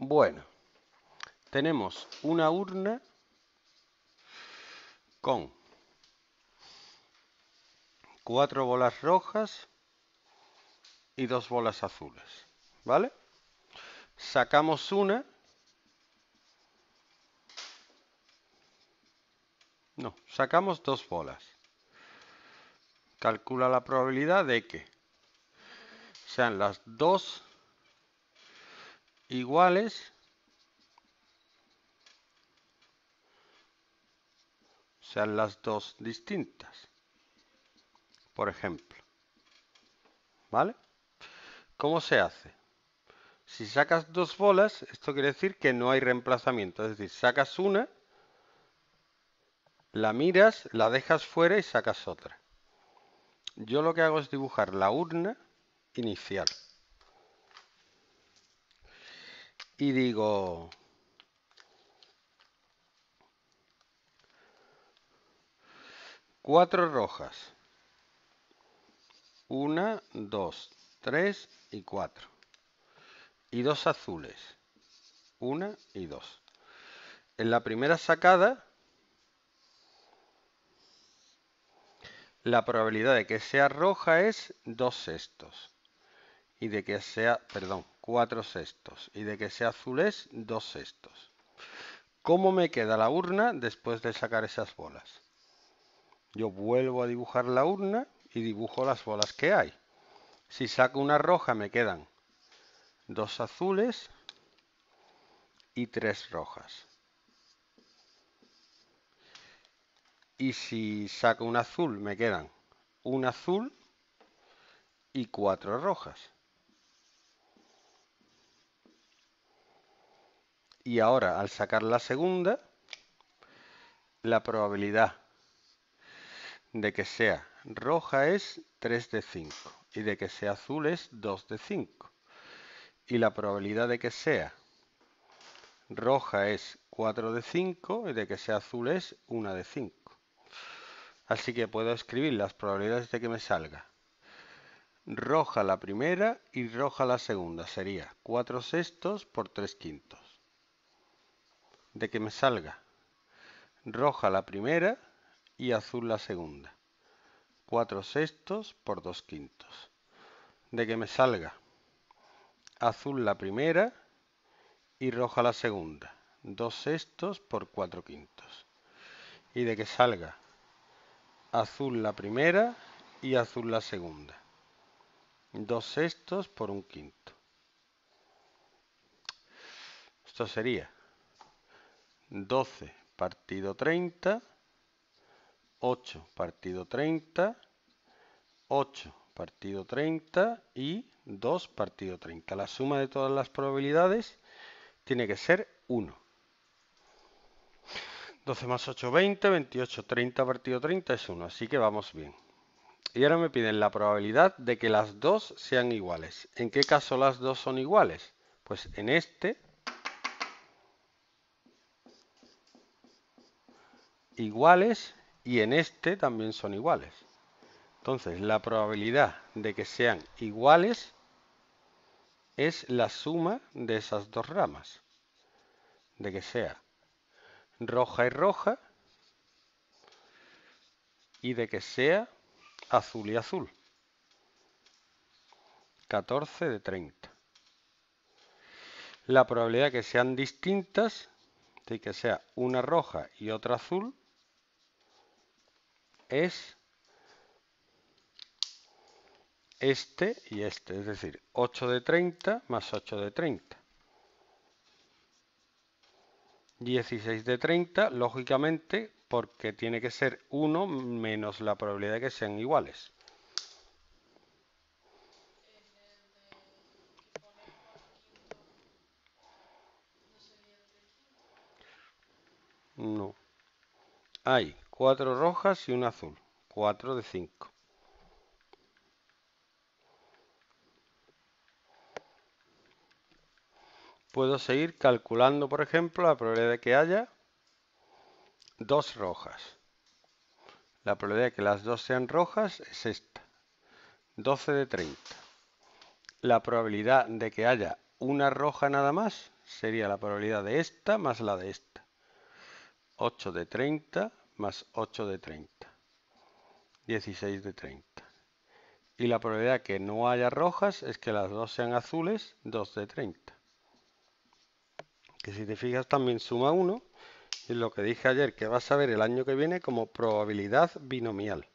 Bueno, tenemos una urna con cuatro bolas rojas y dos bolas azules, ¿vale? Sacamos una. No, sacamos dos bolas. Calcula la probabilidad de que sean las dos iguales sean las dos distintas por ejemplo vale cómo se hace si sacas dos bolas esto quiere decir que no hay reemplazamiento es decir sacas una la miras la dejas fuera y sacas otra yo lo que hago es dibujar la urna inicial y digo cuatro rojas. Una, dos, tres y cuatro. Y dos azules. Una y dos. En la primera sacada, la probabilidad de que sea roja es dos sextos. Y de que sea, perdón, 4 sextos y de que sea azul es 2 sextos. ¿Cómo me queda la urna después de sacar esas bolas? Yo vuelvo a dibujar la urna y dibujo las bolas que hay. Si saco una roja me quedan dos azules y tres rojas. Y si saco un azul me quedan un azul y cuatro rojas. Y ahora, al sacar la segunda, la probabilidad de que sea roja es 3 de 5 y de que sea azul es 2 de 5. Y la probabilidad de que sea roja es 4 de 5 y de que sea azul es 1 de 5. Así que puedo escribir las probabilidades de que me salga. Roja la primera y roja la segunda. Sería 4 sextos por 3 quintos de que me salga. Roja la primera y azul la segunda. Cuatro sextos por dos quintos. De que me salga azul la primera y roja la segunda. Dos sextos por cuatro quintos. Y de que salga azul la primera y azul la segunda. Dos sextos por un quinto. Esto sería 12 partido 30, 8 partido 30, 8 partido 30 y 2 partido 30. La suma de todas las probabilidades tiene que ser 1. 12 más 8, 20, 28, 30 partido 30 es 1, así que vamos bien. Y ahora me piden la probabilidad de que las dos sean iguales. ¿En qué caso las dos son iguales? Pues en este iguales y en este también son iguales. Entonces, la probabilidad de que sean iguales es la suma de esas dos ramas. De que sea roja y roja y de que sea azul y azul. 14 de 30. La probabilidad de que sean distintas, de que sea una roja y otra azul, es este y este, es decir, 8 de 30 más 8 de 30. 16 de 30, lógicamente, porque tiene que ser 1 menos la probabilidad de que sean iguales. No. Ahí 4 rojas y una azul. 4 de 5. Puedo seguir calculando, por ejemplo, la probabilidad de que haya dos rojas. La probabilidad de que las dos sean rojas es esta. 12 de 30. La probabilidad de que haya una roja nada más sería la probabilidad de esta más la de esta. 8 de 30 más 8 de 30. 16 de 30. Y la probabilidad que no haya rojas es que las dos sean azules, 2 de 30. Que si te fijas también suma 1, es lo que dije ayer, que vas a ver el año que viene como probabilidad binomial.